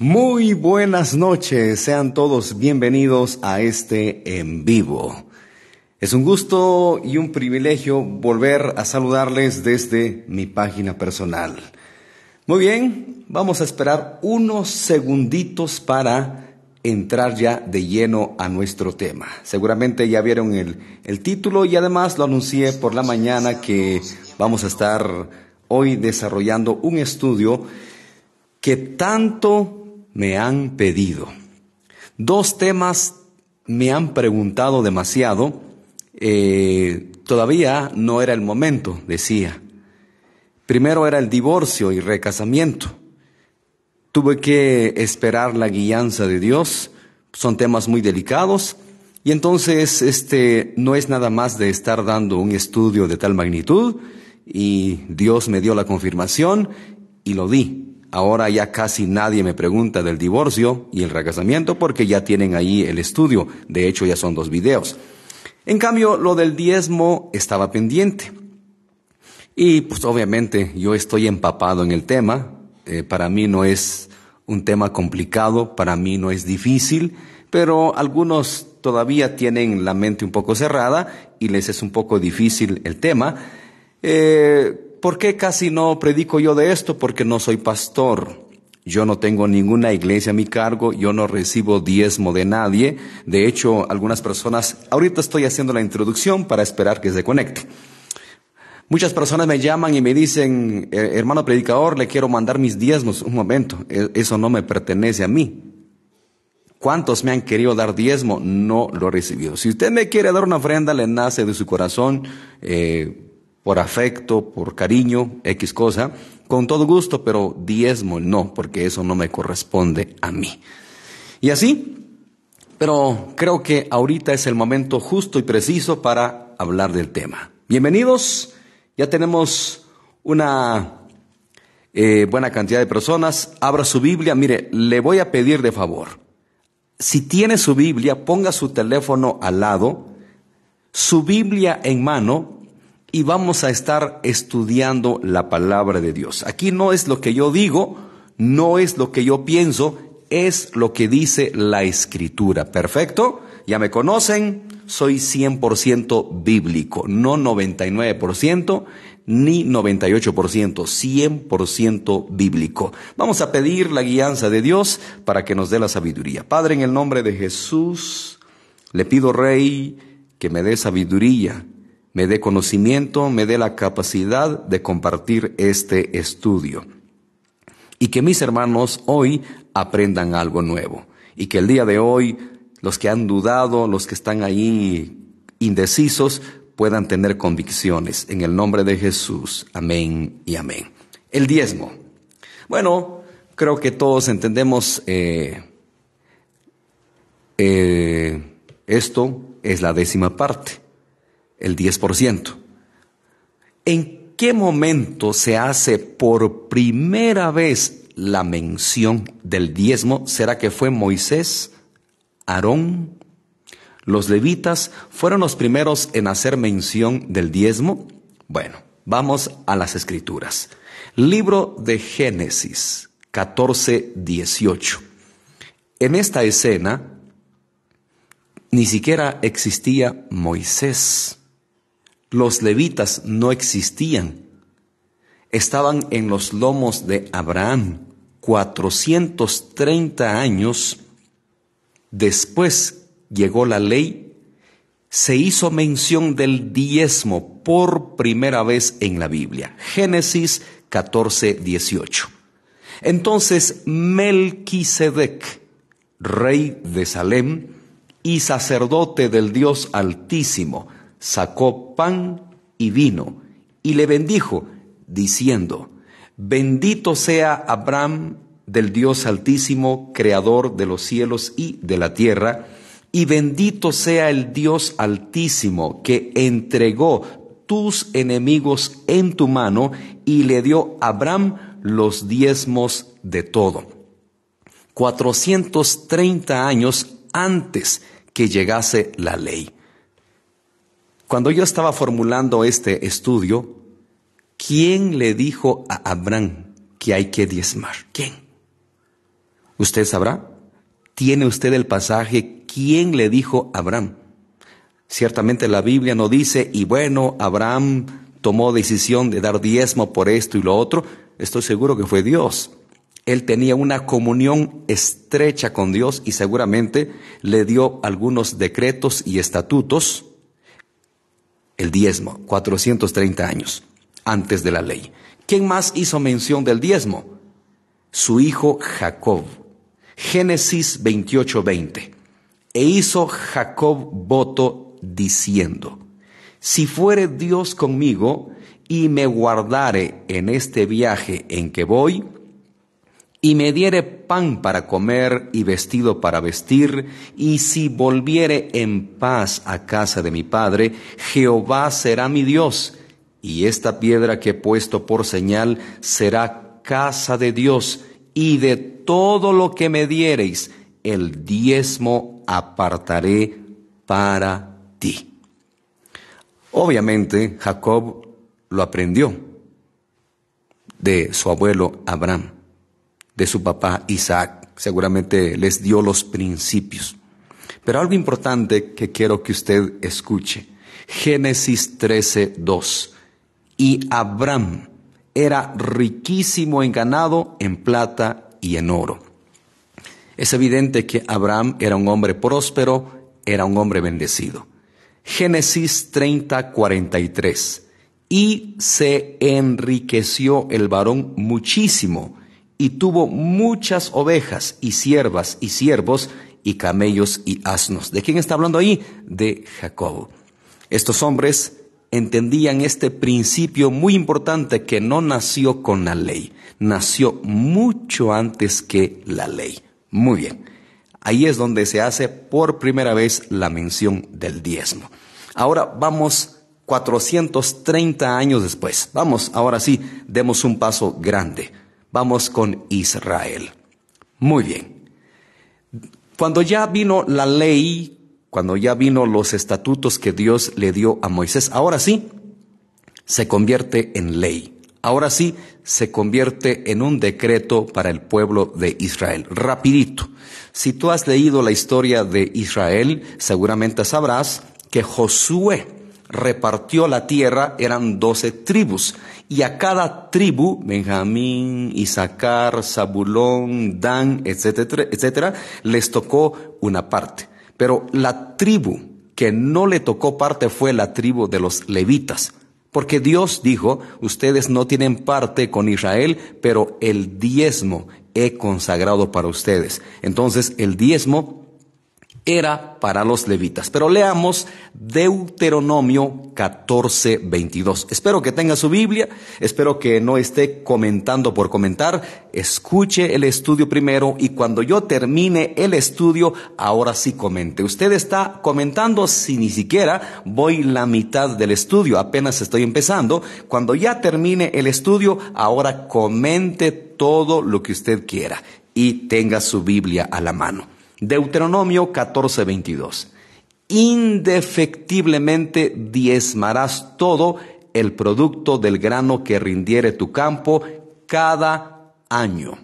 Muy buenas noches, sean todos bienvenidos a este en vivo. Es un gusto y un privilegio volver a saludarles desde mi página personal. Muy bien, vamos a esperar unos segunditos para entrar ya de lleno a nuestro tema. Seguramente ya vieron el, el título y además lo anuncié por la mañana que vamos a estar hoy desarrollando un estudio que tanto me han pedido. Dos temas me han preguntado demasiado. Eh, todavía no era el momento, decía. Primero era el divorcio y recasamiento. Tuve que esperar la guianza de Dios. Son temas muy delicados. Y entonces, este no es nada más de estar dando un estudio de tal magnitud. Y Dios me dio la confirmación y lo di. Ahora ya casi nadie me pregunta del divorcio y el recasamiento porque ya tienen ahí el estudio. De hecho, ya son dos videos. En cambio, lo del diezmo estaba pendiente. Y pues obviamente yo estoy empapado en el tema. Eh, para mí no es un tema complicado, para mí no es difícil, pero algunos todavía tienen la mente un poco cerrada y les es un poco difícil el tema. Eh, ¿Por qué casi no predico yo de esto? Porque no soy pastor. Yo no tengo ninguna iglesia a mi cargo, yo no recibo diezmo de nadie. De hecho, algunas personas, ahorita estoy haciendo la introducción para esperar que se conecte. Muchas personas me llaman y me dicen, eh, hermano predicador, le quiero mandar mis diezmos. Un momento, e, eso no me pertenece a mí. ¿Cuántos me han querido dar diezmo? No lo he recibido. Si usted me quiere dar una ofrenda, le nace de su corazón, eh, por afecto, por cariño, X cosa, con todo gusto, pero diezmo no, porque eso no me corresponde a mí. Y así, pero creo que ahorita es el momento justo y preciso para hablar del tema. Bienvenidos, ya tenemos una eh, buena cantidad de personas, abra su Biblia, mire, le voy a pedir de favor, si tiene su Biblia, ponga su teléfono al lado, su Biblia en mano y vamos a estar estudiando la palabra de Dios. Aquí no es lo que yo digo, no es lo que yo pienso, es lo que dice la escritura. ¿Perfecto? ¿Ya me conocen? Soy 100% bíblico, no 99% ni 98%, 100% bíblico. Vamos a pedir la guianza de Dios para que nos dé la sabiduría. Padre, en el nombre de Jesús, le pido, Rey, que me dé sabiduría me dé conocimiento, me dé la capacidad de compartir este estudio. Y que mis hermanos hoy aprendan algo nuevo. Y que el día de hoy los que han dudado, los que están ahí indecisos, puedan tener convicciones. En el nombre de Jesús. Amén y amén. El diezmo. Bueno, creo que todos entendemos eh, eh, esto es la décima parte el 10%. ¿En qué momento se hace por primera vez la mención del diezmo? ¿Será que fue Moisés, Aarón? ¿Los levitas fueron los primeros en hacer mención del diezmo? Bueno, vamos a las escrituras. Libro de Génesis catorce 18. En esta escena ni siquiera existía Moisés. Los levitas no existían. Estaban en los lomos de Abraham 430 años. Después llegó la ley. Se hizo mención del diezmo por primera vez en la Biblia. Génesis 14, Entonces Melquisedec, rey de Salem y sacerdote del Dios Altísimo, sacó pan y vino y le bendijo, diciendo, bendito sea Abraham del Dios Altísimo, Creador de los cielos y de la tierra, y bendito sea el Dios Altísimo, que entregó tus enemigos en tu mano y le dio a Abraham los diezmos de todo. 430 años antes que llegase la ley. Cuando yo estaba formulando este estudio, ¿quién le dijo a Abraham que hay que diezmar? ¿Quién? ¿Usted sabrá? ¿Tiene usted el pasaje? ¿Quién le dijo a Abraham? Ciertamente la Biblia no dice, y bueno, Abraham tomó decisión de dar diezmo por esto y lo otro. Estoy seguro que fue Dios. Él tenía una comunión estrecha con Dios y seguramente le dio algunos decretos y estatutos el diezmo, 430 años antes de la ley. ¿Quién más hizo mención del diezmo? Su hijo Jacob. Génesis 28:20. E hizo Jacob voto diciendo, si fuere Dios conmigo y me guardare en este viaje en que voy, y me diere pan para comer y vestido para vestir, y si volviere en paz a casa de mi padre, Jehová será mi Dios, y esta piedra que he puesto por señal será casa de Dios, y de todo lo que me diereis, el diezmo apartaré para ti. Obviamente Jacob lo aprendió de su abuelo Abraham de su papá Isaac. Seguramente les dio los principios. Pero algo importante que quiero que usted escuche. Génesis 13, 2. Y Abraham era riquísimo en ganado, en plata y en oro. Es evidente que Abraham era un hombre próspero, era un hombre bendecido. Génesis 30, 43. Y se enriqueció el varón muchísimo y tuvo muchas ovejas y siervas y siervos y camellos y asnos. ¿De quién está hablando ahí? De Jacob. Estos hombres entendían este principio muy importante que no nació con la ley, nació mucho antes que la ley. Muy bien, ahí es donde se hace por primera vez la mención del diezmo. Ahora vamos 430 años después, vamos, ahora sí, demos un paso grande. Vamos con Israel. Muy bien. Cuando ya vino la ley, cuando ya vino los estatutos que Dios le dio a Moisés, ahora sí se convierte en ley. Ahora sí se convierte en un decreto para el pueblo de Israel. Rapidito. Si tú has leído la historia de Israel, seguramente sabrás que Josué repartió la tierra eran doce tribus, y a cada tribu, Benjamín, Isaacar, Zabulón, Dan, etcétera, etcétera, les tocó una parte. Pero la tribu que no le tocó parte fue la tribu de los levitas, porque Dios dijo, ustedes no tienen parte con Israel, pero el diezmo he consagrado para ustedes. Entonces el diezmo era para los levitas. Pero leamos Deuteronomio 14, 22. Espero que tenga su Biblia, espero que no esté comentando por comentar. Escuche el estudio primero y cuando yo termine el estudio, ahora sí comente. Usted está comentando si ni siquiera voy la mitad del estudio, apenas estoy empezando. Cuando ya termine el estudio, ahora comente todo lo que usted quiera y tenga su Biblia a la mano. Deuteronomio 14.22, Indefectiblemente diezmarás todo el producto del grano que rindiere tu campo cada año.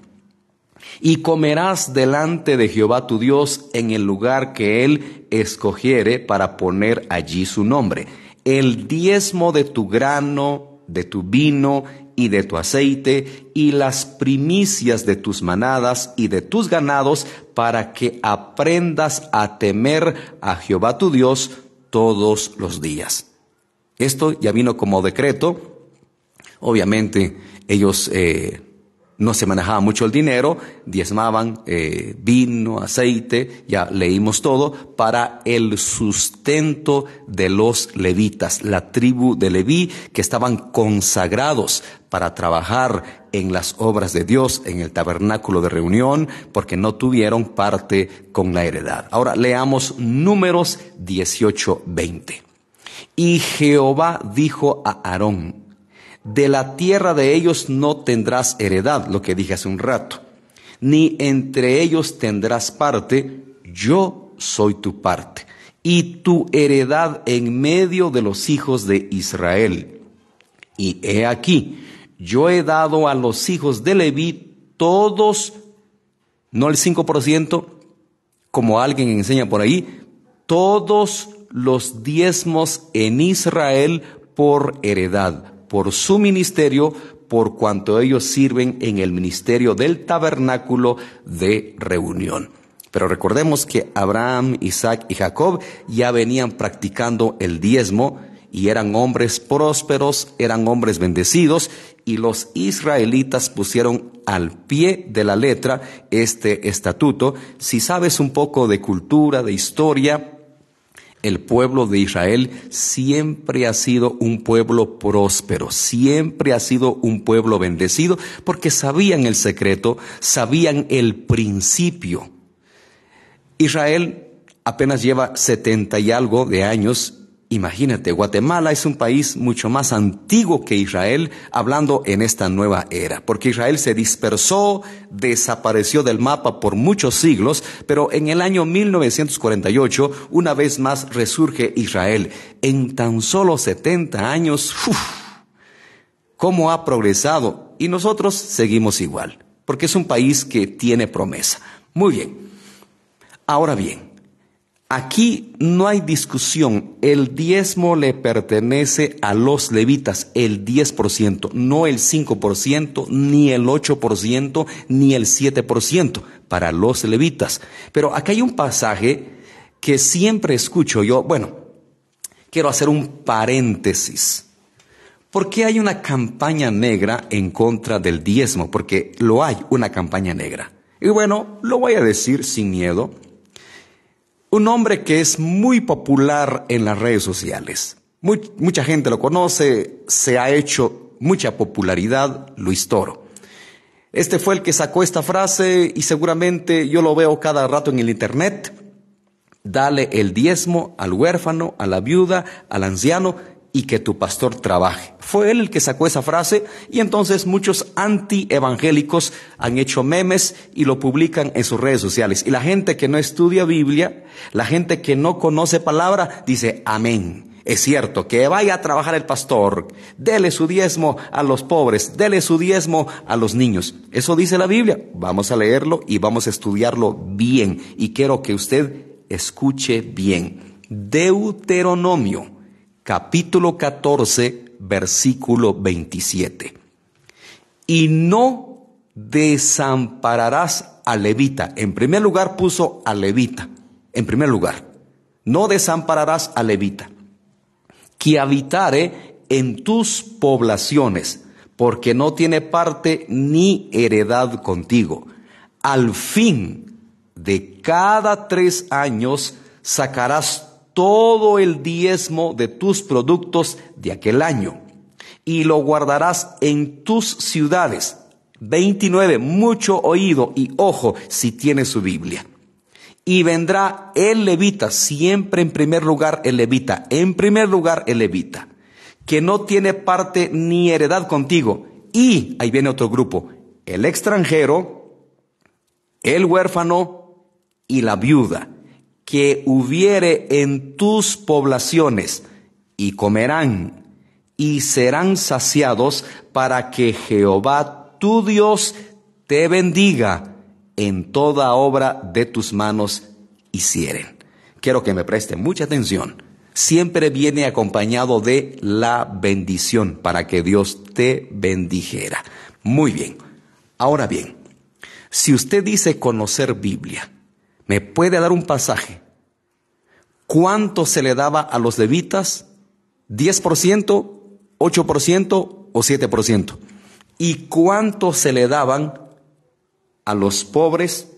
Y comerás delante de Jehová tu Dios en el lugar que él escogiere para poner allí su nombre. El diezmo de tu grano, de tu vino y de tu aceite y las primicias de tus manadas y de tus ganados para que aprendas a temer a Jehová tu Dios todos los días. Esto ya vino como decreto. Obviamente ellos eh, no se manejaba mucho el dinero, diezmaban eh, vino, aceite, ya leímos todo, para el sustento de los levitas, la tribu de Leví, que estaban consagrados para trabajar en las obras de Dios, en el tabernáculo de reunión, porque no tuvieron parte con la heredad. Ahora leamos números 18-20. Y Jehová dijo a Aarón, de la tierra de ellos no tendrás heredad, lo que dije hace un rato, ni entre ellos tendrás parte, yo soy tu parte, y tu heredad en medio de los hijos de Israel. Y he aquí, yo he dado a los hijos de Leví todos, no el 5%, como alguien enseña por ahí, todos los diezmos en Israel por heredad, por su ministerio, por cuanto ellos sirven en el ministerio del tabernáculo de reunión. Pero recordemos que Abraham, Isaac y Jacob ya venían practicando el diezmo, y eran hombres prósperos, eran hombres bendecidos, y los israelitas pusieron al pie de la letra este estatuto. Si sabes un poco de cultura, de historia, el pueblo de Israel siempre ha sido un pueblo próspero, siempre ha sido un pueblo bendecido, porque sabían el secreto, sabían el principio. Israel apenas lleva setenta y algo de años Imagínate, Guatemala es un país mucho más antiguo que Israel, hablando en esta nueva era, porque Israel se dispersó, desapareció del mapa por muchos siglos, pero en el año 1948 una vez más resurge Israel. En tan solo 70 años, uf, ¿cómo ha progresado? Y nosotros seguimos igual, porque es un país que tiene promesa. Muy bien. Ahora bien, Aquí no hay discusión. El diezmo le pertenece a los levitas, el 10%, no el 5%, ni el 8%, ni el 7%, para los levitas. Pero acá hay un pasaje que siempre escucho yo. Bueno, quiero hacer un paréntesis. ¿Por qué hay una campaña negra en contra del diezmo? Porque lo hay, una campaña negra. Y bueno, lo voy a decir sin miedo un hombre que es muy popular en las redes sociales. mucha gente lo conoce, se ha hecho mucha popularidad, Luis Toro. Este fue el que sacó esta frase y seguramente yo lo veo cada rato en el Internet. Dale el diezmo al huérfano, a la viuda, al anciano y que tu pastor trabaje. Fue él el que sacó esa frase y entonces muchos anti-evangélicos han hecho memes y lo publican en sus redes sociales. Y la gente que no estudia Biblia, la gente que no conoce palabra, dice amén. Es cierto, que vaya a trabajar el pastor, dele su diezmo a los pobres, dele su diezmo a los niños. Eso dice la Biblia. Vamos a leerlo y vamos a estudiarlo bien. Y quiero que usted escuche bien. Deuteronomio capítulo 14, versículo 27. Y no desampararás a levita. En primer lugar puso a levita. En primer lugar, no desampararás a levita, que habitare en tus poblaciones, porque no tiene parte ni heredad contigo. Al fin de cada tres años sacarás todo el diezmo de tus productos de aquel año y lo guardarás en tus ciudades. Veintinueve, Mucho oído y ojo si tiene su Biblia. Y vendrá el levita, siempre en primer lugar el levita, en primer lugar el levita, que no tiene parte ni heredad contigo. Y ahí viene otro grupo, el extranjero, el huérfano y la viuda que hubiere en tus poblaciones, y comerán y serán saciados para que Jehová tu Dios te bendiga en toda obra de tus manos hicieren. Quiero que me presten mucha atención. Siempre viene acompañado de la bendición para que Dios te bendijera. Muy bien. Ahora bien, si usted dice conocer Biblia, ¿Me puede dar un pasaje? ¿Cuánto se le daba a los levitas? ¿10%, 8% o 7%? ¿Y cuánto se le daban a los pobres?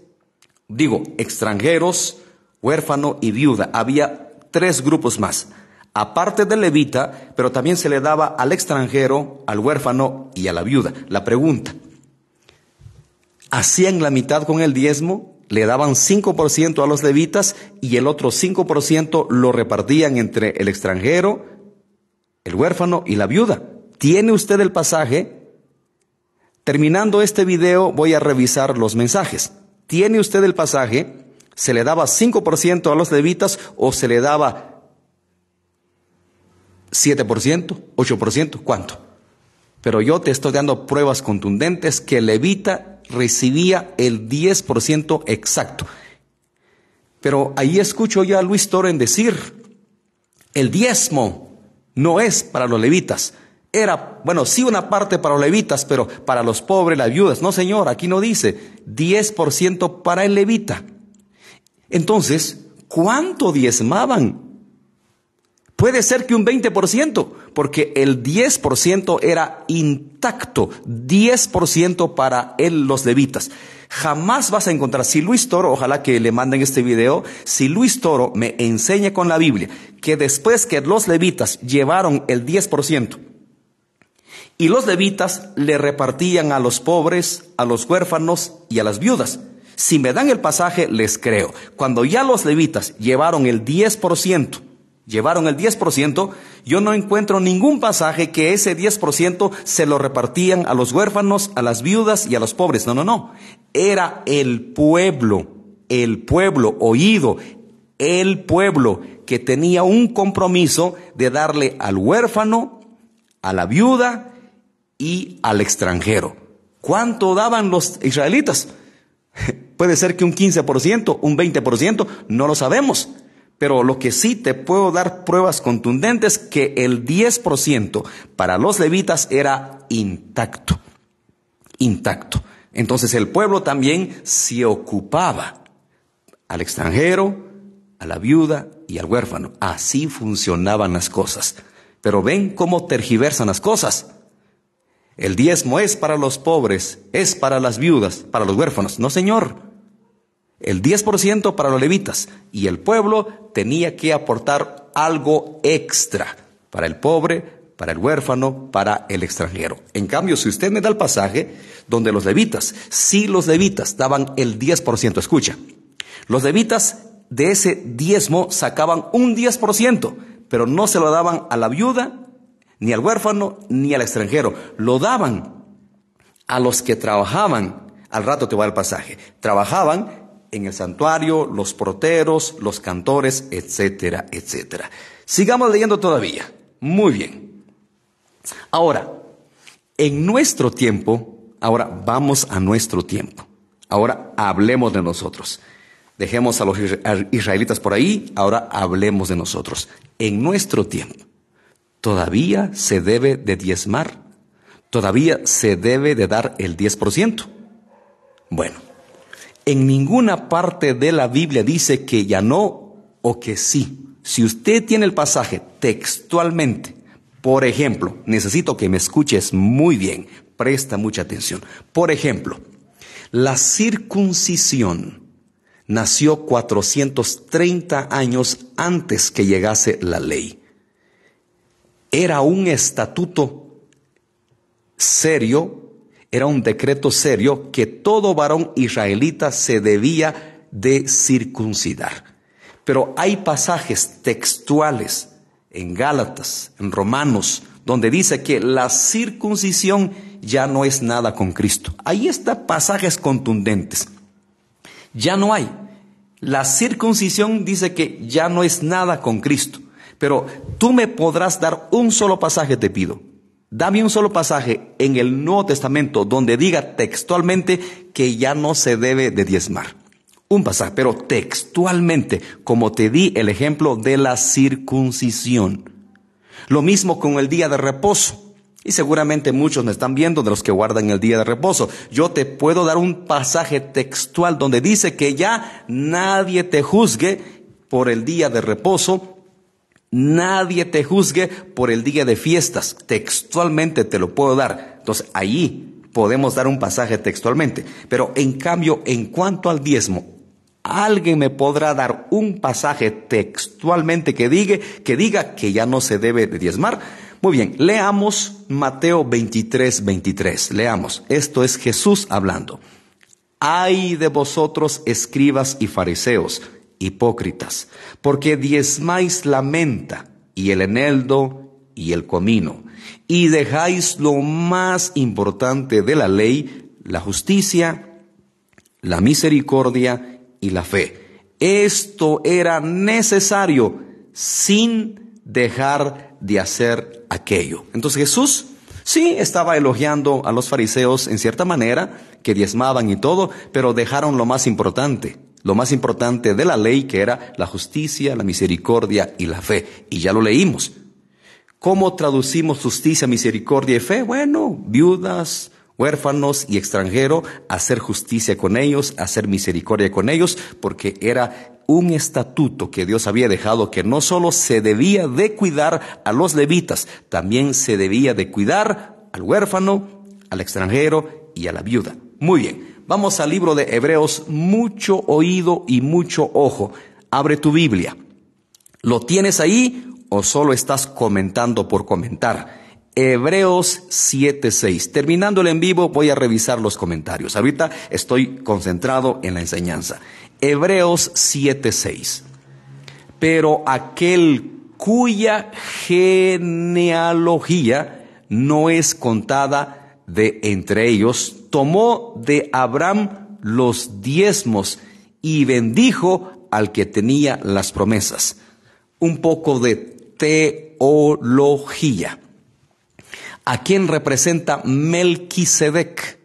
Digo, extranjeros, huérfano y viuda. Había tres grupos más. Aparte del levita, pero también se le daba al extranjero, al huérfano y a la viuda. La pregunta, ¿hacían la mitad con el diezmo? le daban 5% a los levitas y el otro 5% lo repartían entre el extranjero, el huérfano y la viuda. ¿Tiene usted el pasaje? Terminando este video voy a revisar los mensajes. ¿Tiene usted el pasaje? ¿Se le daba 5% a los levitas o se le daba 7%, 8%? ¿Cuánto? Pero yo te estoy dando pruebas contundentes que levita recibía el 10% exacto. Pero ahí escucho ya a Luis Toren decir, el diezmo no es para los levitas. Era, bueno, sí una parte para los levitas, pero para los pobres, las viudas. No, señor, aquí no dice 10% para el levita. Entonces, ¿cuánto diezmaban? Puede ser que un 20%, porque el 10% era intacto, 10% para él, los levitas. Jamás vas a encontrar, si Luis Toro, ojalá que le manden este video, si Luis Toro me enseña con la Biblia que después que los levitas llevaron el 10%, y los levitas le repartían a los pobres, a los huérfanos y a las viudas. Si me dan el pasaje, les creo. Cuando ya los levitas llevaron el 10%, llevaron el 10%, yo no encuentro ningún pasaje que ese 10% se lo repartían a los huérfanos, a las viudas y a los pobres. No, no, no. Era el pueblo, el pueblo, oído, el pueblo que tenía un compromiso de darle al huérfano, a la viuda y al extranjero. ¿Cuánto daban los israelitas? Puede ser que un 15%, un 20%, no lo sabemos. Pero lo que sí te puedo dar pruebas contundentes que el 10% para los levitas era intacto, intacto. Entonces el pueblo también se ocupaba al extranjero, a la viuda y al huérfano. Así funcionaban las cosas. Pero ven cómo tergiversan las cosas. El diezmo es para los pobres, es para las viudas, para los huérfanos. No, señor el 10% para los levitas y el pueblo tenía que aportar algo extra para el pobre, para el huérfano, para el extranjero. En cambio, si usted me da el pasaje donde los levitas, si los levitas daban el 10%, escucha, los levitas de ese diezmo sacaban un 10%, pero no se lo daban a la viuda, ni al huérfano, ni al extranjero, lo daban a los que trabajaban. Al rato te va al pasaje. Trabajaban en el santuario, los porteros, los cantores, etcétera, etcétera. Sigamos leyendo todavía. Muy bien. Ahora, en nuestro tiempo, ahora vamos a nuestro tiempo. Ahora hablemos de nosotros. Dejemos a los israelitas por ahí, ahora hablemos de nosotros. En nuestro tiempo, todavía se debe de diezmar, todavía se debe de dar el 10%. Bueno, en ninguna parte de la Biblia dice que ya no o que sí. Si usted tiene el pasaje textualmente, por ejemplo, necesito que me escuches muy bien, presta mucha atención. Por ejemplo, la circuncisión nació 430 años antes que llegase la ley. Era un estatuto serio era un decreto serio que todo varón israelita se debía de circuncidar. Pero hay pasajes textuales en Gálatas, en Romanos, donde dice que la circuncisión ya no es nada con Cristo. Ahí está pasajes contundentes. Ya no hay. La circuncisión dice que ya no es nada con Cristo. Pero tú me podrás dar un solo pasaje, te pido, Dame un solo pasaje en el Nuevo Testamento donde diga textualmente que ya no se debe de diezmar. Un pasaje, pero textualmente, como te di el ejemplo de la circuncisión. Lo mismo con el día de reposo. Y seguramente muchos me están viendo de los que guardan el día de reposo. Yo te puedo dar un pasaje textual donde dice que ya nadie te juzgue por el día de reposo Nadie te juzgue por el día de fiestas. Textualmente te lo puedo dar. Entonces, ahí podemos dar un pasaje textualmente. Pero en cambio, en cuanto al diezmo, alguien me podrá dar un pasaje textualmente que diga, que diga que ya no se debe de diezmar. Muy bien, leamos Mateo 23, 23. Leamos. Esto es Jesús hablando. «Hay de vosotros, escribas y fariseos hipócritas, porque diezmáis la menta y el eneldo y el comino, y dejáis lo más importante de la ley, la justicia, la misericordia y la fe. Esto era necesario sin dejar de hacer aquello. Entonces Jesús sí estaba elogiando a los fariseos en cierta manera, que diezmaban y todo, pero dejaron lo más importante, lo más importante de la ley, que era la justicia, la misericordia y la fe. Y ya lo leímos. ¿Cómo traducimos justicia, misericordia y fe? Bueno, viudas, huérfanos y extranjeros, hacer justicia con ellos, hacer misericordia con ellos, porque era un estatuto que Dios había dejado que no solo se debía de cuidar a los levitas, también se debía de cuidar al huérfano, al extranjero y a la viuda. Muy bien. Vamos al libro de Hebreos, mucho oído y mucho ojo. Abre tu Biblia. ¿Lo tienes ahí o solo estás comentando por comentar? Hebreos 7:6. Terminando el en vivo, voy a revisar los comentarios. Ahorita estoy concentrado en la enseñanza. Hebreos 7:6. Pero aquel cuya genealogía no es contada de entre ellos, tomó de Abraham los diezmos y bendijo al que tenía las promesas. Un poco de teología. ¿A quién representa Melquisedec?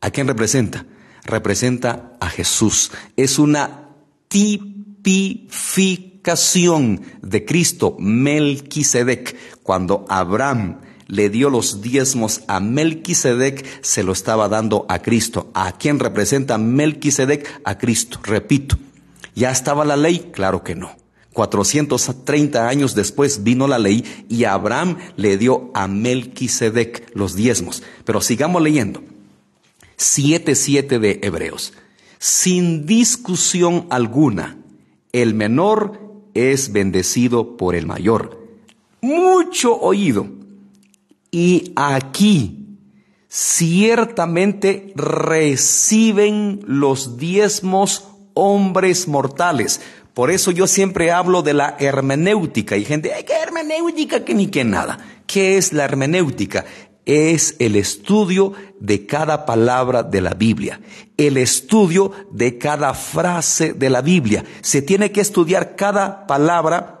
¿A quién representa? Representa a Jesús. Es una tipificación de Cristo, Melquisedec. Cuando Abraham le dio los diezmos a Melquisedec, se lo estaba dando a Cristo. ¿A quién representa Melquisedec? A Cristo. Repito, ¿ya estaba la ley? Claro que no. 430 años después vino la ley y Abraham le dio a Melquisedec los diezmos. Pero sigamos leyendo. 7.7 de Hebreos. Sin discusión alguna, el menor es bendecido por el mayor. Mucho oído y aquí ciertamente reciben los diezmos hombres mortales. Por eso yo siempre hablo de la hermenéutica y gente, ¡ay, qué hermenéutica! Que ni que nada. ¿Qué es la hermenéutica? es el estudio de cada palabra de la Biblia, el estudio de cada frase de la Biblia. Se tiene que estudiar cada palabra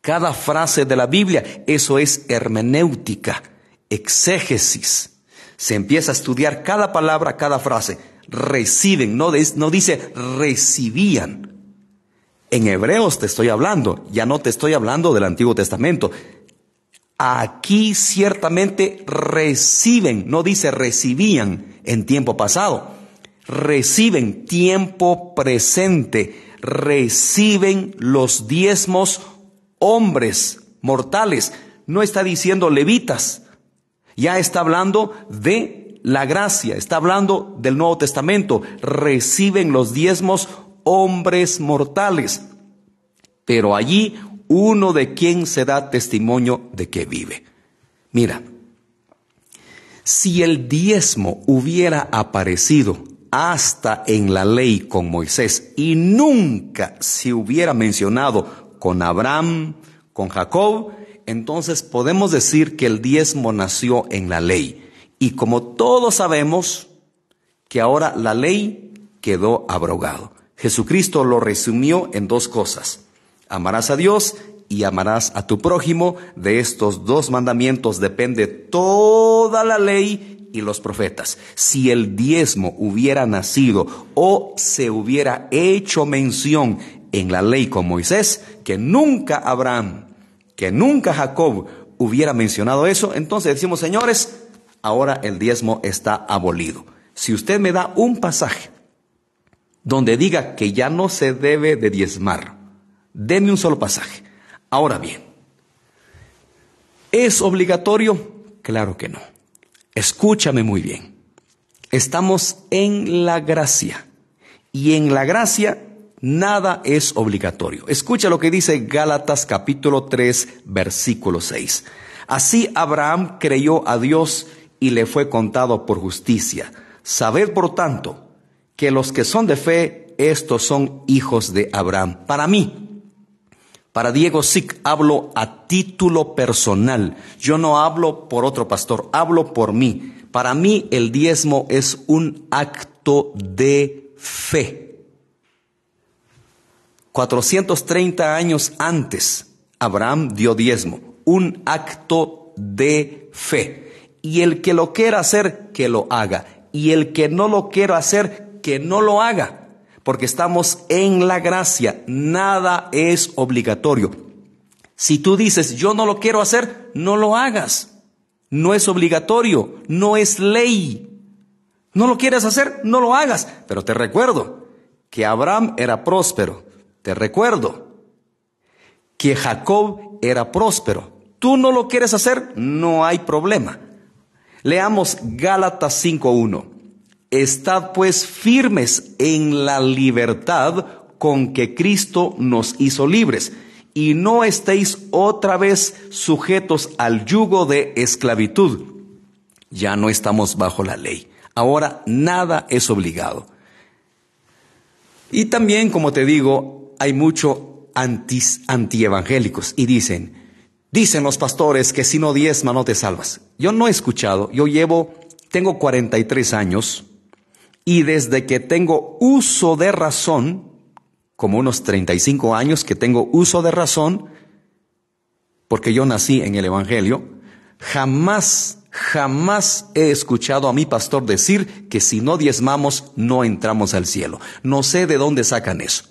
cada frase de la Biblia. Eso es hermenéutica, exégesis. Se empieza a estudiar cada palabra, cada frase. Reciben, no, no dice recibían. En hebreos te estoy hablando, ya no te estoy hablando del Antiguo Testamento. Aquí ciertamente reciben, no dice recibían en tiempo pasado. Reciben tiempo presente, reciben los diezmos hombres mortales, no está diciendo levitas, ya está hablando de la gracia, está hablando del Nuevo Testamento, reciben los diezmos hombres mortales, pero allí uno de quien se da testimonio de que vive. Mira, si el diezmo hubiera aparecido hasta en la ley con Moisés y nunca se hubiera mencionado con Abraham, con Jacob, entonces podemos decir que el diezmo nació en la ley. Y como todos sabemos que ahora la ley quedó abrogado. Jesucristo lo resumió en dos cosas. Amarás a Dios y amarás a tu prójimo. De estos dos mandamientos depende toda la ley y los profetas. Si el diezmo hubiera nacido o se hubiera hecho mención en la ley con Moisés que nunca Abraham, que nunca Jacob hubiera mencionado eso, entonces decimos, señores, ahora el diezmo está abolido. Si usted me da un pasaje donde diga que ya no se debe de diezmar, deme un solo pasaje. Ahora bien, ¿es obligatorio? Claro que no. Escúchame muy bien. Estamos en la gracia. Y en la gracia Nada es obligatorio. Escucha lo que dice Gálatas capítulo 3 versículo 6. Así Abraham creyó a Dios y le fue contado por justicia. Sabed por tanto que los que son de fe, estos son hijos de Abraham. Para mí, para Diego Sick, hablo a título personal. Yo no hablo por otro pastor, hablo por mí. Para mí el diezmo es un acto de fe. 430 años antes, Abraham dio diezmo, un acto de fe. Y el que lo quiera hacer, que lo haga. Y el que no lo quiera hacer, que no lo haga. Porque estamos en la gracia, nada es obligatorio. Si tú dices, yo no lo quiero hacer, no lo hagas. No es obligatorio, no es ley. No lo quieres hacer, no lo hagas. Pero te recuerdo que Abraham era próspero, te recuerdo que Jacob era próspero. Tú no lo quieres hacer, no hay problema. Leamos Gálatas 5.1. Estad pues firmes en la libertad con que Cristo nos hizo libres y no estéis otra vez sujetos al yugo de esclavitud. Ya no estamos bajo la ley. Ahora nada es obligado. Y también, como te digo, hay mucho antievangélicos y dicen, dicen los pastores que si no diezma no te salvas. Yo no he escuchado, yo llevo, tengo 43 años y desde que tengo uso de razón, como unos 35 años que tengo uso de razón, porque yo nací en el Evangelio, jamás Jamás he escuchado a mi pastor decir que si no diezmamos no entramos al cielo. No sé de dónde sacan eso.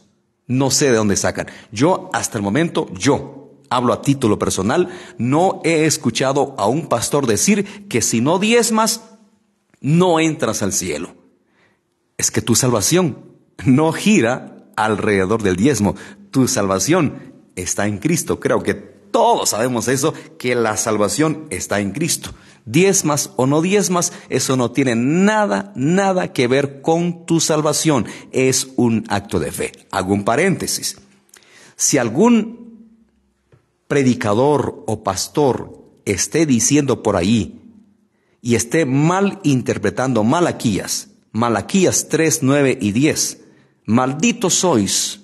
No sé de dónde sacan. Yo, hasta el momento, yo, hablo a título personal, no he escuchado a un pastor decir que si no diezmas, no entras al cielo. Es que tu salvación no gira alrededor del diezmo. Tu salvación está en Cristo. Creo que todos sabemos eso, que la salvación está en Cristo diezmas o no diezmas, eso no tiene nada, nada que ver con tu salvación. Es un acto de fe. Hago un paréntesis. Si algún predicador o pastor esté diciendo por ahí y esté mal interpretando Malaquías, Malaquías 3, 9 y 10, malditos sois,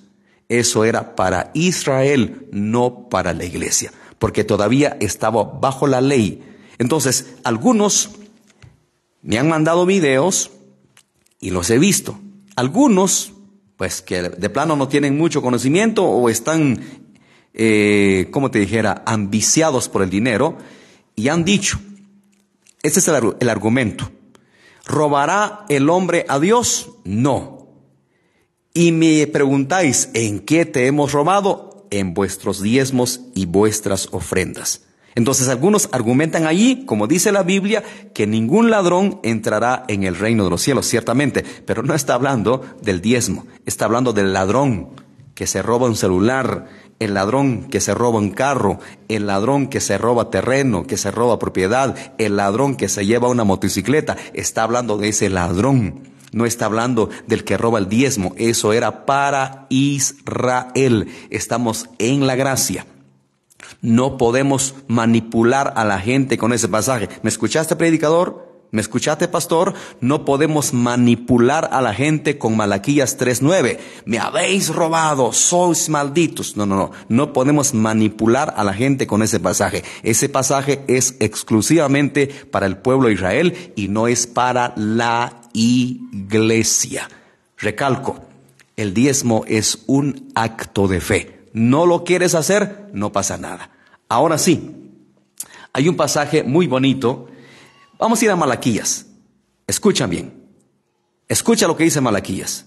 eso era para Israel, no para la iglesia, porque todavía estaba bajo la ley entonces, algunos me han mandado videos y los he visto. Algunos, pues que de plano no tienen mucho conocimiento o están, eh, como te dijera, ambiciados por el dinero y han dicho, este es el argumento, ¿robará el hombre a Dios? No. Y me preguntáis, ¿en qué te hemos robado? En vuestros diezmos y vuestras ofrendas. Entonces algunos argumentan allí, como dice la Biblia, que ningún ladrón entrará en el reino de los cielos, ciertamente, pero no está hablando del diezmo, está hablando del ladrón que se roba un celular, el ladrón que se roba un carro, el ladrón que se roba terreno, que se roba propiedad, el ladrón que se lleva una motocicleta, está hablando de ese ladrón. No está hablando del que roba el diezmo, eso era para Israel. Estamos en la gracia. No podemos manipular a la gente con ese pasaje. ¿Me escuchaste, predicador? ¿Me escuchaste, pastor? No podemos manipular a la gente con Malaquías 3.9. Me habéis robado, sois malditos. No, no, no. No podemos manipular a la gente con ese pasaje. Ese pasaje es exclusivamente para el pueblo de Israel y no es para la iglesia. Recalco, el diezmo es un acto de fe no lo quieres hacer, no pasa nada. Ahora sí, hay un pasaje muy bonito. Vamos a ir a Malaquías. Escucha bien. Escucha lo que dice Malaquías.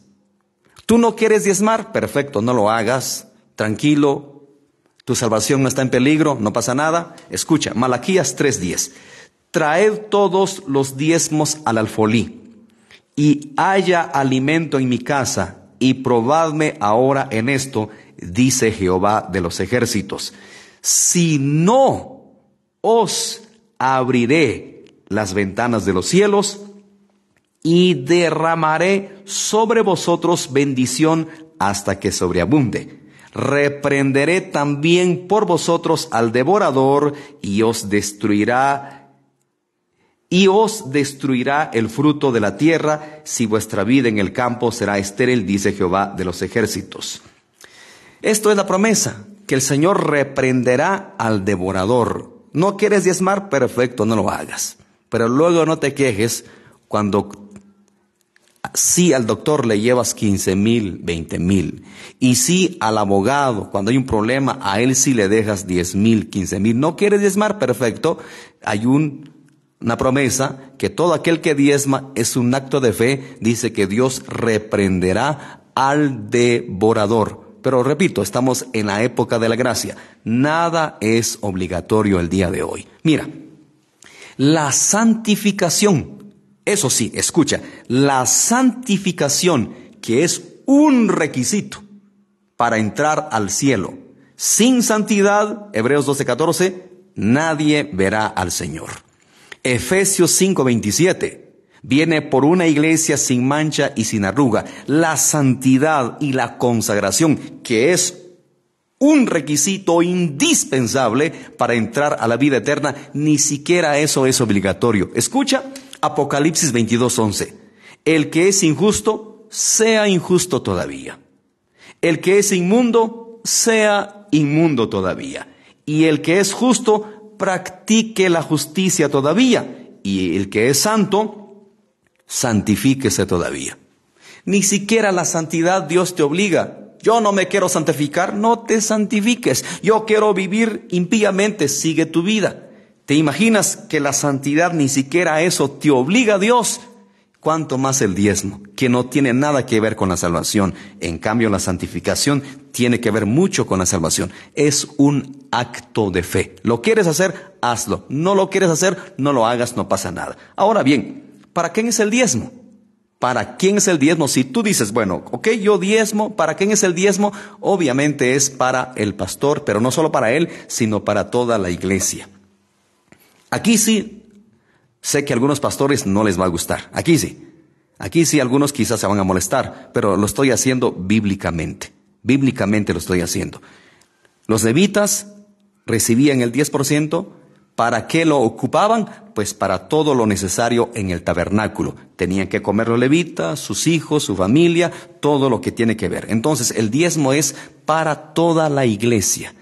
Tú no quieres diezmar, perfecto, no lo hagas. Tranquilo, tu salvación no está en peligro, no pasa nada. Escucha, Malaquías 3:10. Traed todos los diezmos al alfolí y haya alimento en mi casa y probadme ahora en esto dice Jehová de los ejércitos, si no os abriré las ventanas de los cielos y derramaré sobre vosotros bendición hasta que sobreabunde. Reprenderé también por vosotros al devorador y os destruirá y os destruirá el fruto de la tierra si vuestra vida en el campo será estéril, dice Jehová de los ejércitos. Esto es la promesa, que el Señor reprenderá al devorador. No quieres diezmar, perfecto, no lo hagas. Pero luego no te quejes cuando si al doctor le llevas 15 mil, 20 mil, y si al abogado, cuando hay un problema, a él sí le dejas diez mil, 15 mil, no quieres diezmar, perfecto, hay una promesa que todo aquel que diezma es un acto de fe, dice que Dios reprenderá al devorador. Pero repito, estamos en la época de la gracia. Nada es obligatorio el día de hoy. Mira, la santificación, eso sí, escucha, la santificación que es un requisito para entrar al cielo. Sin santidad, Hebreos 12:14, nadie verá al Señor. Efesios 5:27. Viene por una iglesia sin mancha y sin arruga. La santidad y la consagración, que es un requisito indispensable para entrar a la vida eterna, ni siquiera eso es obligatorio. Escucha Apocalipsis 22:11. El que es injusto, sea injusto todavía. El que es inmundo, sea inmundo todavía. Y el que es justo, practique la justicia todavía. Y el que es santo, santifíquese todavía. Ni siquiera la santidad Dios te obliga. Yo no me quiero santificar, no te santifiques. Yo quiero vivir impíamente, sigue tu vida. ¿Te imaginas que la santidad ni siquiera eso te obliga a Dios? Cuanto más el diezmo, que no tiene nada que ver con la salvación. En cambio, la santificación tiene que ver mucho con la salvación. Es un acto de fe. Lo quieres hacer, hazlo. No lo quieres hacer, no lo hagas, no pasa nada. Ahora bien, ¿Para quién es el diezmo? ¿Para quién es el diezmo? Si tú dices, bueno, ok, yo diezmo, ¿para quién es el diezmo? Obviamente es para el pastor, pero no solo para él, sino para toda la iglesia. Aquí sí, sé que a algunos pastores no les va a gustar, aquí sí. Aquí sí algunos quizás se van a molestar, pero lo estoy haciendo bíblicamente, bíblicamente lo estoy haciendo. Los levitas recibían el 10%, ¿Para qué lo ocupaban? Pues para todo lo necesario en el tabernáculo. Tenían que comer los levitas, sus hijos, su familia, todo lo que tiene que ver. Entonces el diezmo es para toda la iglesia,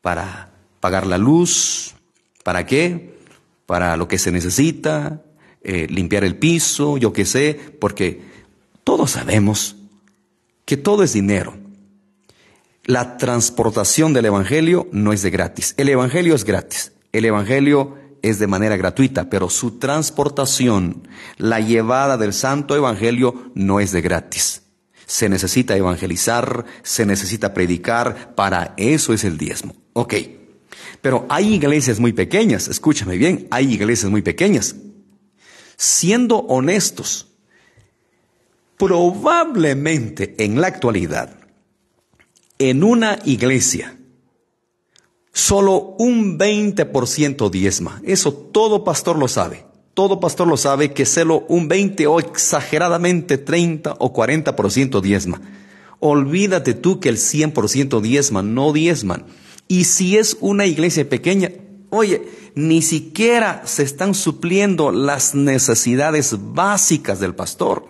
para pagar la luz, ¿para qué? Para lo que se necesita, eh, limpiar el piso, yo qué sé, porque todos sabemos que todo es dinero. La transportación del Evangelio no es de gratis. El Evangelio es gratis. El Evangelio es de manera gratuita, pero su transportación, la llevada del Santo Evangelio, no es de gratis. Se necesita evangelizar, se necesita predicar, para eso es el diezmo. Ok, pero hay iglesias muy pequeñas, escúchame bien, hay iglesias muy pequeñas. Siendo honestos, probablemente en la actualidad, en una iglesia solo un 20% diezma. Eso todo pastor lo sabe. Todo pastor lo sabe que solo un 20 o exageradamente 30 o 40% diezma. Olvídate tú que el 100% diezma, no diezman. Y si es una iglesia pequeña, oye, ni siquiera se están supliendo las necesidades básicas del pastor.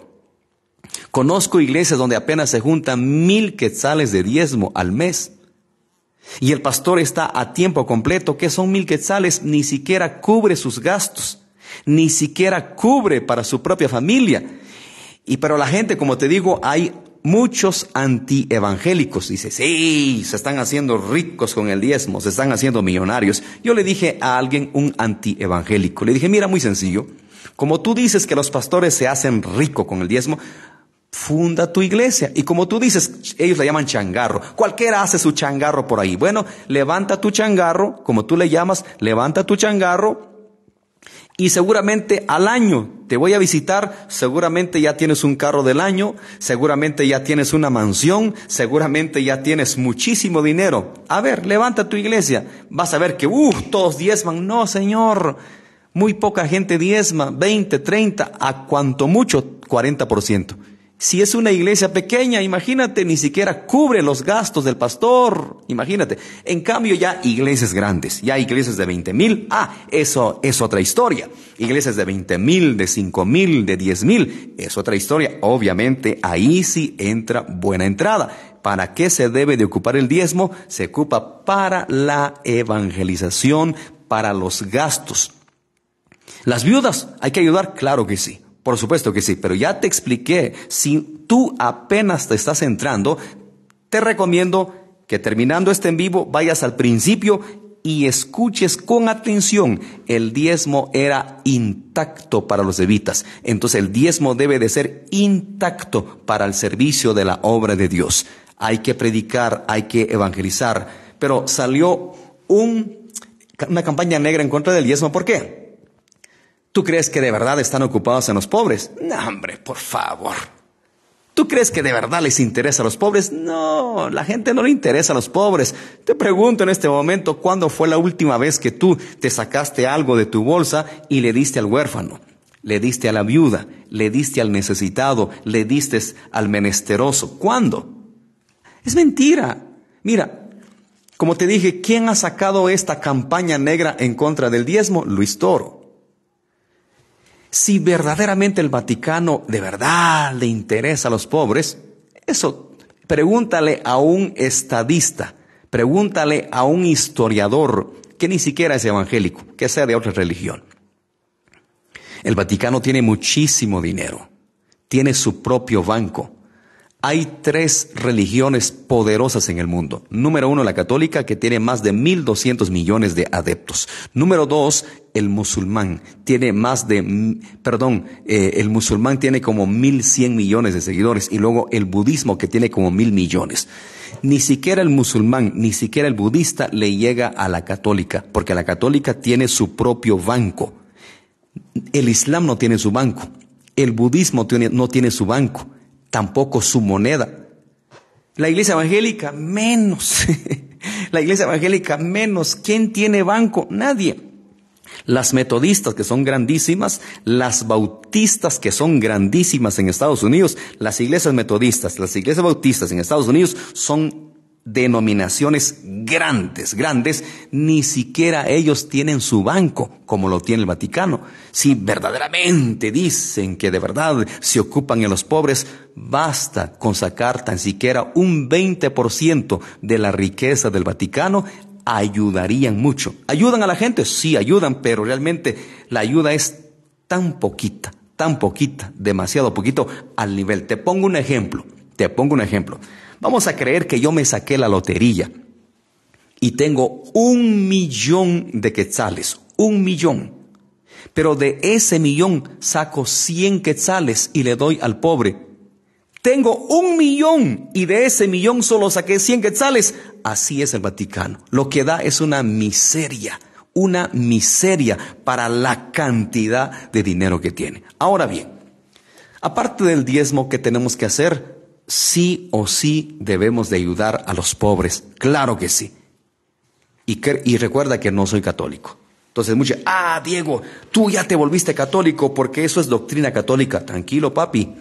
Conozco iglesias donde apenas se juntan mil quetzales de diezmo al mes y el pastor está a tiempo completo, que son mil quetzales, ni siquiera cubre sus gastos, ni siquiera cubre para su propia familia. Y pero la gente, como te digo, hay muchos antievangélicos. Dice, sí, se están haciendo ricos con el diezmo, se están haciendo millonarios. Yo le dije a alguien, un antievangélico, le dije, mira, muy sencillo, como tú dices que los pastores se hacen ricos con el diezmo, funda tu iglesia. Y como tú dices, ellos la llaman changarro. Cualquiera hace su changarro por ahí. Bueno, levanta tu changarro, como tú le llamas, levanta tu changarro. Y seguramente al año te voy a visitar, seguramente ya tienes un carro del año, seguramente ya tienes una mansión, seguramente ya tienes muchísimo dinero. A ver, levanta tu iglesia. Vas a ver que, uff, todos diezman. No, Señor. Muy poca gente diezma, veinte, treinta, a cuanto mucho, ciento. Si es una iglesia pequeña, imagínate, ni siquiera cubre los gastos del pastor. Imagínate. En cambio, ya iglesias grandes, ya iglesias de 20 mil. Ah, eso es otra historia. Iglesias de 20 mil, de 5 mil, de 10 mil. Es otra historia. Obviamente, ahí sí entra buena entrada. ¿Para qué se debe de ocupar el diezmo? Se ocupa para la evangelización, para los gastos. Las viudas, hay que ayudar, claro que sí. Por supuesto que sí, pero ya te expliqué, si tú apenas te estás entrando, te recomiendo que terminando este en vivo vayas al principio y escuches con atención. El diezmo era intacto para los levitas. Entonces el diezmo debe de ser intacto para el servicio de la obra de Dios. Hay que predicar, hay que evangelizar. Pero salió una campaña negra en contra del diezmo. ¿Por qué? ¿Tú crees que de verdad están ocupados en los pobres? No, hombre, por favor. ¿Tú crees que de verdad les interesa a los pobres? No, la gente no le interesa a los pobres. Te pregunto en este momento, ¿cuándo fue la última vez que tú te sacaste algo de tu bolsa y le diste al huérfano? Le diste a la viuda, le diste al necesitado, le diste al menesteroso. ¿Cuándo? Es mentira. Mira, como te dije, ¿quién ha sacado esta campaña negra en contra del diezmo? Luis Toro. Si verdaderamente el Vaticano de verdad le interesa a los pobres, eso pregúntale a un estadista, pregúntale a un historiador que ni siquiera es evangélico, que sea de otra religión. El Vaticano tiene muchísimo dinero, tiene su propio banco, hay tres religiones poderosas en el mundo. Número uno, la católica, que tiene más de 1.200 millones de adeptos. Número dos, el musulmán tiene más de, perdón, eh, el musulmán tiene como 1.100 millones de seguidores y luego el budismo que tiene como mil millones. Ni siquiera el musulmán, ni siquiera el budista le llega a la católica, porque la católica tiene su propio banco. El islam no tiene su banco. El budismo no tiene su banco tampoco su moneda. La iglesia evangélica menos. la iglesia evangélica menos. ¿Quién tiene banco? Nadie. Las metodistas que son grandísimas, las bautistas que son grandísimas en Estados Unidos, las iglesias metodistas, las iglesias bautistas en Estados Unidos son denominaciones grandes, grandes, ni siquiera ellos tienen su banco como lo tiene el Vaticano. Si verdaderamente dicen que de verdad se ocupan en los pobres, basta con sacar tan siquiera un 20% de la riqueza del Vaticano ayudarían mucho. ¿Ayudan a la gente? Sí, ayudan, pero realmente la ayuda es tan poquita, tan poquita, demasiado poquito al nivel. Te pongo un ejemplo, te pongo un ejemplo. Vamos a creer que yo me saqué la lotería y tengo un millón de quetzales, un millón. Pero de ese millón saco 100 quetzales y le doy al pobre. Tengo un millón y de ese millón solo saqué 100 quetzales. Así es el Vaticano. Lo que da es una miseria, una miseria para la cantidad de dinero que tiene. Ahora bien, aparte del diezmo que tenemos que hacer, sí o sí debemos de ayudar a los pobres, claro que sí. Y, recuerda que no soy católico. Entonces, mucha, ah, Diego, tú ya te volviste católico porque eso es doctrina católica. Tranquilo, papi.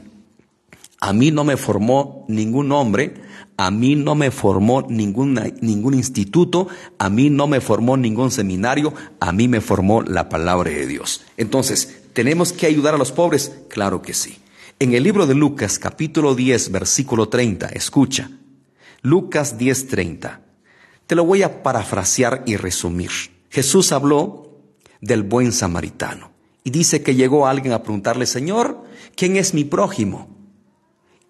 A mí no me formó ningún hombre, a mí no me formó ningún instituto, a mí no me formó ningún seminario, a mí me formó la palabra de Dios. Entonces, ¿tenemos que ayudar a los pobres? Claro que sí. En el libro de Lucas capítulo 10 versículo 30, escucha, Lucas 10 30. Te lo voy a parafrasear y resumir. Jesús habló del buen samaritano y dice que llegó alguien a preguntarle, Señor, ¿quién es mi prójimo?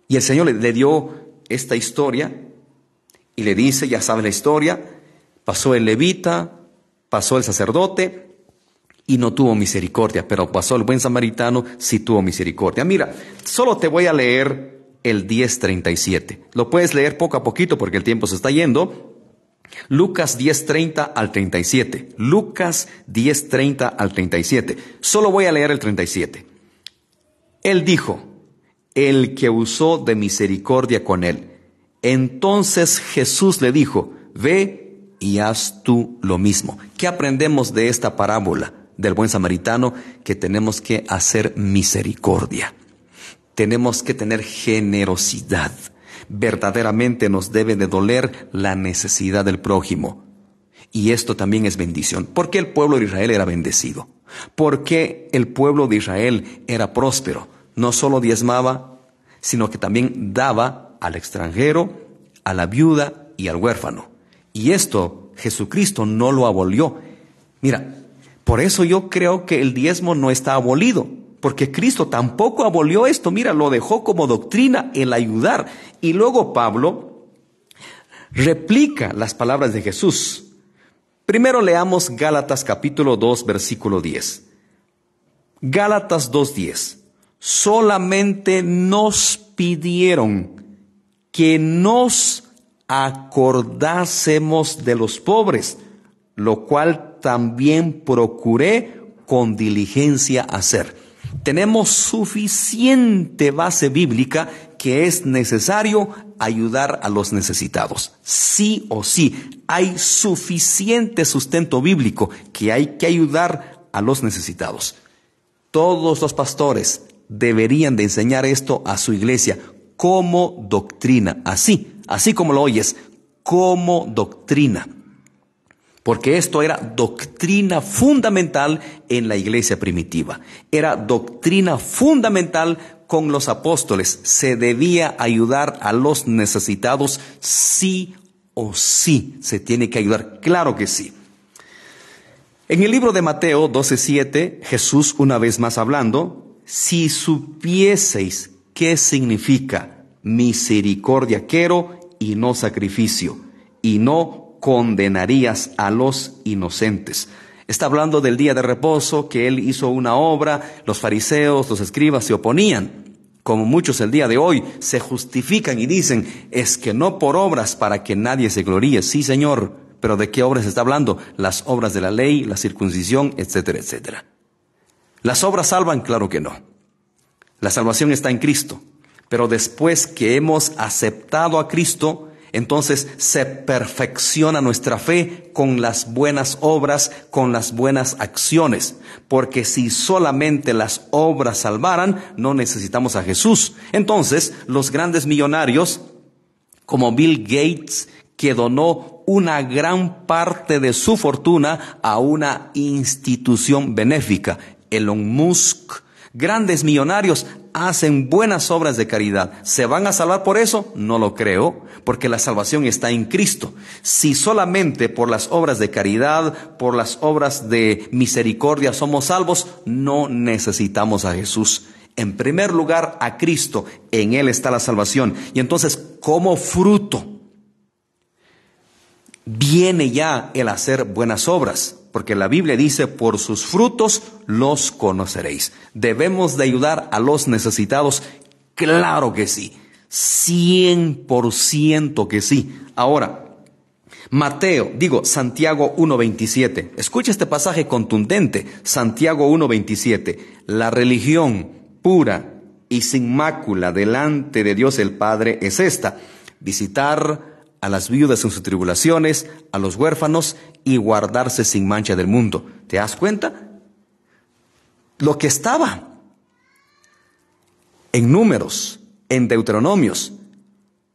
Y el Señor le, dio esta historia y le dice, ya saben la historia, pasó el levita, pasó el sacerdote y no tuvo misericordia, pero pasó el buen samaritano sí tuvo misericordia. Mira, solo te voy a leer el 10.37. Lo puedes leer poco a poquito porque el tiempo se está yendo. Lucas 10.30 al 37. Lucas 10.30 al 37. Solo voy a leer el 37. Él dijo, el que usó de misericordia con él. Entonces Jesús le dijo, ve y haz tú lo mismo. ¿Qué aprendemos de esta parábola? del buen samaritano que tenemos que hacer misericordia. Tenemos que tener generosidad. Verdaderamente nos debe de doler la necesidad del prójimo. Y esto también es bendición. ¿Por qué el pueblo de Israel era bendecido? ¿Por qué el pueblo de Israel era próspero? No solo diezmaba, sino que también daba al extranjero, a la viuda y al huérfano. Y esto Jesucristo no lo abolió. Mira, por eso yo creo que el diezmo no está abolido, porque Cristo tampoco abolió esto, mira, lo dejó como doctrina el ayudar. Y luego Pablo replica las palabras de Jesús. Primero leamos Gálatas capítulo 2, versículo 10. Gálatas 10. Solamente nos pidieron que nos acordásemos de los pobres, lo cual también procuré con diligencia hacer. Tenemos suficiente base bíblica que es necesario ayudar a los necesitados. Sí o sí, hay suficiente sustento bíblico que hay que ayudar a los necesitados. Todos los pastores deberían de enseñar esto a su iglesia como doctrina, así, así como lo oyes, como doctrina porque esto era doctrina fundamental en la iglesia primitiva, era doctrina fundamental con los apóstoles, se debía ayudar a los necesitados sí o sí, se tiene que ayudar, claro que sí. En el libro de Mateo 12:7, Jesús una vez más hablando, si supieseis qué significa misericordia quiero y no sacrificio, y no condenarías a los inocentes. Está hablando del día de reposo, que él hizo una obra, los fariseos, los escribas se oponían. Como muchos el día de hoy se justifican y dicen, es que no por obras para que nadie se gloríe. Sí, Señor, pero ¿de qué obras está hablando? Las obras de la ley, la circuncisión, etcétera, etcétera. ¿Las obras salvan? Claro que no. La salvación está en Cristo. Pero después que hemos aceptado a Cristo, entonces se perfecciona nuestra fe con las buenas obras, con las buenas acciones, porque si solamente las obras salvaran, no necesitamos a Jesús. Entonces los grandes millonarios, como Bill Gates, que donó una gran parte de su fortuna a una institución benéfica, Elon Musk, grandes millonarios hacen buenas obras de caridad. ¿Se van a salvar por eso? No lo creo porque la salvación está en Cristo. Si solamente por las obras de caridad, por las obras de misericordia somos salvos, no necesitamos a Jesús. En primer lugar, a Cristo. En Él está la salvación. Y entonces, como fruto, viene ya el hacer buenas obras. Porque la Biblia dice, por sus frutos los conoceréis. Debemos de ayudar a los necesitados. Claro que sí. 100% que sí. Ahora, Mateo, digo, Santiago 1.27. Escucha este pasaje contundente. Santiago 1.27. La religión pura y sin mácula delante de Dios el Padre es esta. Visitar a las viudas en sus tribulaciones, a los huérfanos y guardarse sin mancha del mundo. ¿Te das cuenta? Lo que estaba en números en Deuteronomios,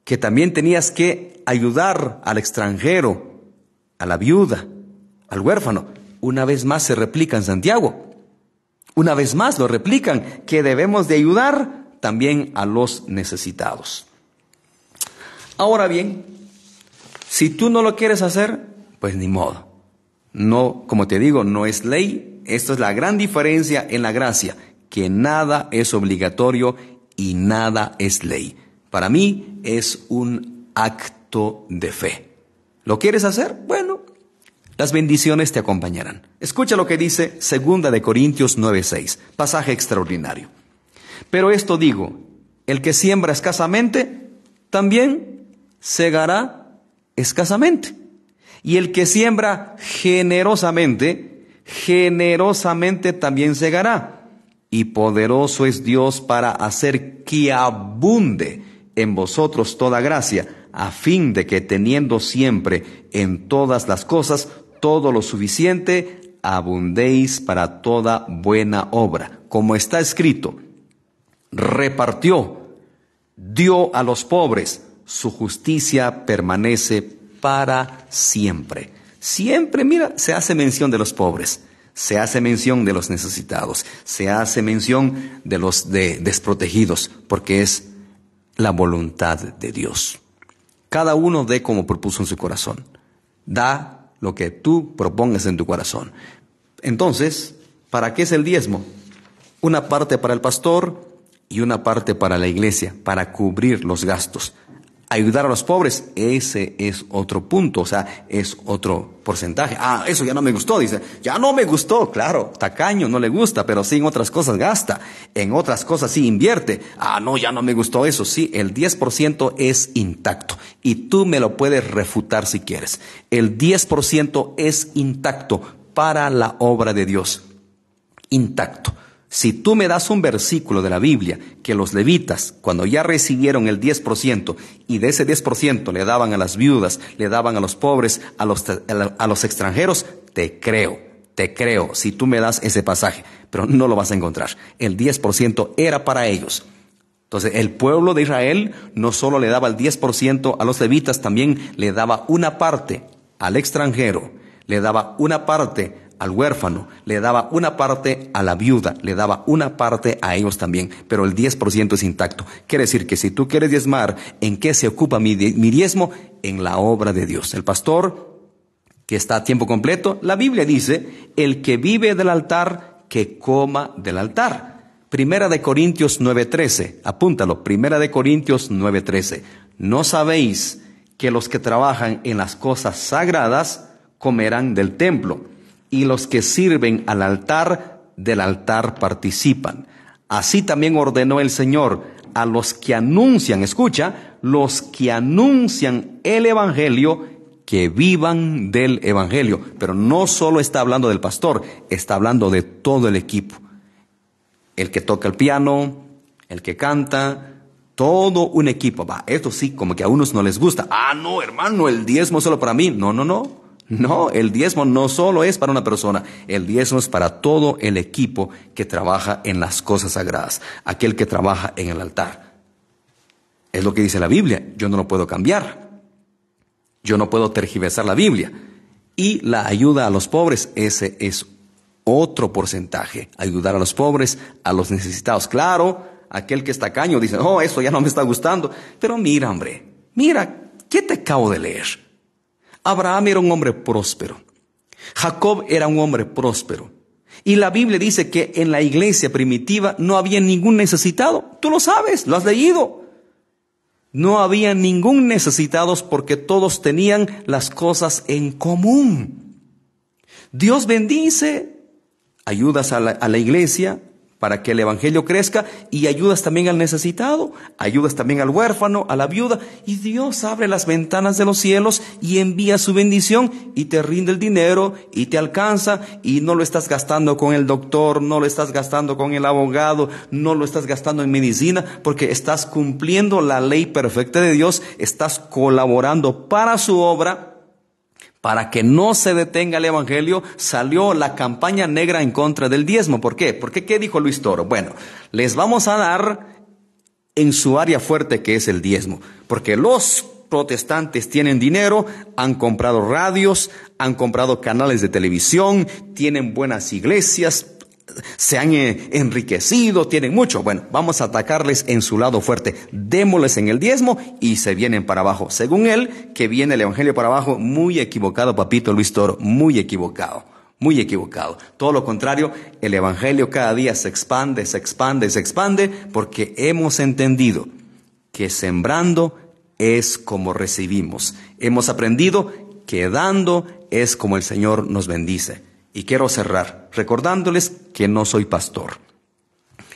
que también tenías que ayudar al extranjero, a la viuda, al huérfano. Una vez más se replica en Santiago. Una vez más lo replican, que debemos de ayudar también a los necesitados. Ahora bien, si tú no lo quieres hacer, pues ni modo. No, como te digo, no es ley. Esto es la gran diferencia en la gracia, que nada es obligatorio y nada es ley. Para mí es un acto de fe. ¿Lo quieres hacer? Bueno, las bendiciones te acompañarán. Escucha lo que dice Segunda de Corintios 9:6, pasaje extraordinario. Pero esto digo, el que siembra escasamente también segará escasamente. Y el que siembra generosamente, generosamente también segará y poderoso es Dios para hacer que abunde en vosotros toda gracia, a fin de que teniendo siempre en todas las cosas todo lo suficiente, abundéis para toda buena obra. Como está escrito, repartió, dio a los pobres, su justicia permanece para siempre. Siempre, mira, se hace mención de los pobres se hace mención de los necesitados, se hace mención de los desprotegidos, porque es la voluntad de Dios. Cada uno dé como propuso en su corazón. Da lo que tú propongas en tu corazón. Entonces, ¿para qué es el diezmo? Una parte para el pastor y una parte para la iglesia, para cubrir los gastos ayudar a los pobres, ese es otro punto, o sea, es otro porcentaje. Ah, eso ya no me gustó, dice, ya no me gustó, claro, tacaño, no le gusta, pero sí en otras cosas gasta, en otras cosas sí invierte. Ah, no, ya no me gustó eso, sí, el 10% es intacto y tú me lo puedes refutar si quieres. El 10% es intacto para la obra de Dios, intacto. Si tú me das un versículo de la Biblia que los levitas, cuando ya recibieron el 10%, y de ese 10% le daban a las viudas, le daban a los pobres, a los, a los extranjeros, te creo, te creo, si tú me das ese pasaje, pero no lo vas a encontrar. El 10% era para ellos. Entonces el pueblo de Israel no solo le daba el 10% a los levitas, también le daba una parte al extranjero, le daba una parte al huérfano, le daba una parte a la viuda, le daba una parte a ellos también, pero el 10% es intacto. Quiere decir que si tú quieres diezmar, ¿en qué se ocupa mi, diezmo? En la obra de Dios. El pastor que está a tiempo completo, la Biblia dice, el que vive del altar, que coma del altar. Primera de Corintios 9:13, apúntalo, Primera de Corintios 9:13. No sabéis que los que trabajan en las cosas sagradas comerán del templo y los que sirven al altar del altar participan. Así también ordenó el Señor a los que anuncian, escucha, los que anuncian el Evangelio, que vivan del Evangelio. Pero no solo está hablando del pastor, está hablando de todo el equipo. El que toca el piano, el que canta, todo un equipo. Va, esto sí, como que a unos no les gusta. Ah, no, hermano, el diezmo solo para mí. No, no, no. No, el diezmo no solo es para una persona, el diezmo es para todo el equipo que trabaja en las cosas sagradas, aquel que trabaja en el altar. Es lo que dice la Biblia, yo no lo puedo cambiar, yo no puedo tergiversar la Biblia. Y la ayuda a los pobres, ese es otro porcentaje, ayudar a los pobres, a los necesitados. Claro, aquel que está caño dice, oh, eso ya no me está gustando, pero mira, hombre, mira, ¿qué te acabo de leer? Abraham era un hombre próspero. Jacob era un hombre próspero. Y la Biblia dice que en la iglesia primitiva no había ningún necesitado. Tú lo sabes, lo has leído. No había ningún necesitado porque todos tenían las cosas en común. Dios bendice, ayudas a la, a la iglesia, para que el Evangelio crezca y ayudas también al necesitado, ayudas también al huérfano, a la viuda, y Dios abre las ventanas de los cielos y envía su bendición y te rinde el dinero y te alcanza y no lo estás gastando con el doctor, no lo estás gastando con el abogado, no lo estás gastando en medicina, porque estás cumpliendo la ley perfecta de Dios, estás colaborando para su obra para que no se detenga el Evangelio, salió la campaña negra en contra del diezmo. ¿Por qué? Porque ¿qué dijo Luis Toro? Bueno, les vamos a dar en su área fuerte que es el diezmo. Porque los protestantes tienen dinero, han comprado radios, han comprado canales de televisión, tienen buenas iglesias, se han eh, enriquecido, tienen mucho. Bueno, vamos a atacarles en su lado fuerte. Démosles en el diezmo y se vienen para abajo. Según él, que viene el Evangelio para abajo, muy equivocado, papito Luis Toro, muy equivocado. Muy equivocado. Todo lo contrario, el Evangelio cada día se expande, se expande, se expande, porque hemos entendido que sembrando es como recibimos. Hemos aprendido que dando es como el Señor nos bendice. Y quiero cerrar recordándoles que no soy pastor.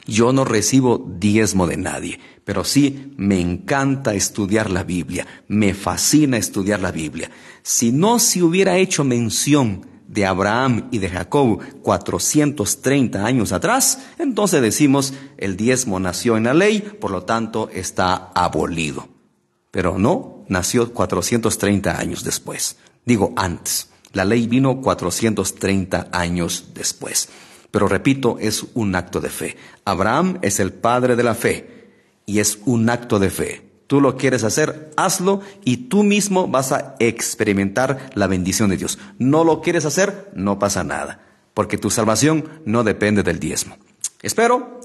Yo no recibo diezmo de nadie, pero sí me encanta estudiar la Biblia, me fascina estudiar la Biblia. Si no se hubiera hecho mención de Abraham y de Jacob 430 años atrás, entonces decimos el diezmo nació en la ley, por lo tanto está abolido. Pero no, nació 430 años después, digo antes. La ley vino 430 años después. Pero repito, es un acto de fe. Abraham es el padre de la fe y es un acto de fe. Tú lo quieres hacer, hazlo y tú mismo vas a experimentar la bendición de Dios. No lo quieres hacer, no pasa nada, porque tu salvación no depende del diezmo. Espero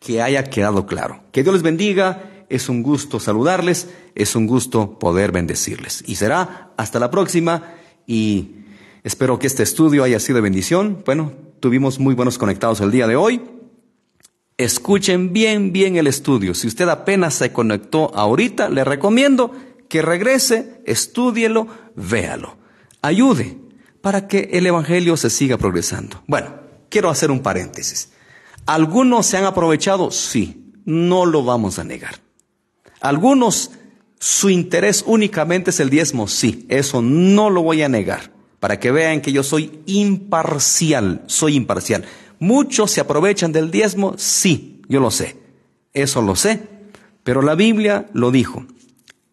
que haya quedado claro. Que Dios les bendiga. Es un gusto saludarles, es un gusto poder bendecirles. Y será hasta la próxima y Espero que este estudio haya sido de bendición. Bueno, tuvimos muy buenos conectados el día de hoy. Escuchen bien, bien el estudio. Si usted apenas se conectó ahorita, le recomiendo que regrese, estudielo, véalo. Ayude para que el Evangelio se siga progresando. Bueno, quiero hacer un paréntesis. ¿Algunos se han aprovechado? Sí, no lo vamos a negar. ¿Algunos su interés únicamente es el diezmo? Sí, eso no lo voy a negar para que vean que yo soy imparcial, soy imparcial. Muchos se aprovechan del diezmo, sí, yo lo sé, eso lo sé, pero la Biblia lo dijo.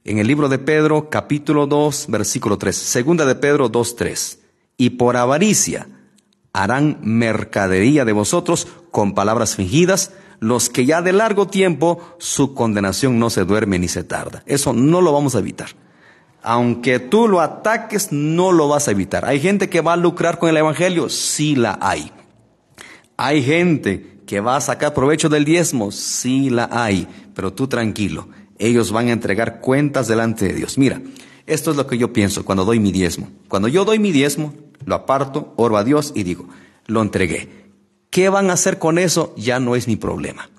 En el libro de Pedro, capítulo 2, versículo 3, segunda de Pedro 2, 3, y por avaricia harán mercadería de vosotros con palabras fingidas, los que ya de largo tiempo su condenación no se duerme ni se tarda. Eso no lo vamos a evitar. Aunque tú lo ataques, no lo vas a evitar. Hay gente que va a lucrar con el Evangelio, sí la hay. Hay gente que va a sacar provecho del diezmo, sí la hay. Pero tú tranquilo, ellos van a entregar cuentas delante de Dios. Mira, esto es lo que yo pienso cuando doy mi diezmo. Cuando yo doy mi diezmo, lo aparto, oro a Dios y digo, lo entregué. ¿Qué van a hacer con eso? Ya no es mi problema.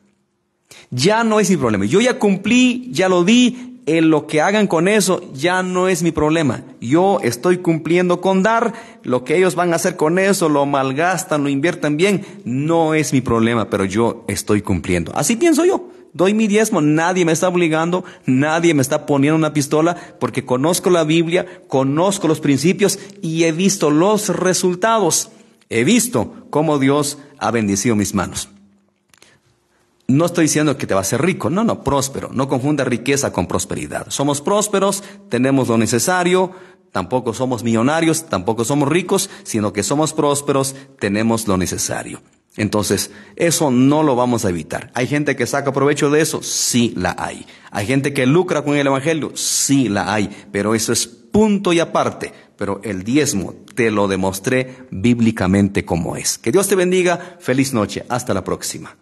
Ya no es mi problema. Yo ya cumplí, ya lo di, en lo que hagan con eso ya no es mi problema. Yo estoy cumpliendo con dar, lo que ellos van a hacer con eso, lo malgastan, lo inviertan bien, no es mi problema, pero yo estoy cumpliendo. Así pienso yo. Doy mi diezmo, nadie me está obligando, nadie me está poniendo una pistola, porque conozco la Biblia, conozco los principios y he visto los resultados. He visto cómo Dios ha bendecido mis manos. No estoy diciendo que te va a ser rico, no, no, próspero. No confunda riqueza con prosperidad. Somos prósperos, tenemos lo necesario, tampoco somos millonarios, tampoco somos ricos, sino que somos prósperos, tenemos lo necesario. Entonces, eso no lo vamos a evitar. ¿Hay gente que saca provecho de eso? Sí la hay. ¿Hay gente que lucra con el Evangelio? Sí la hay. Pero eso es punto y aparte. Pero el diezmo te lo demostré bíblicamente como es. Que Dios te bendiga. Feliz noche. Hasta la próxima.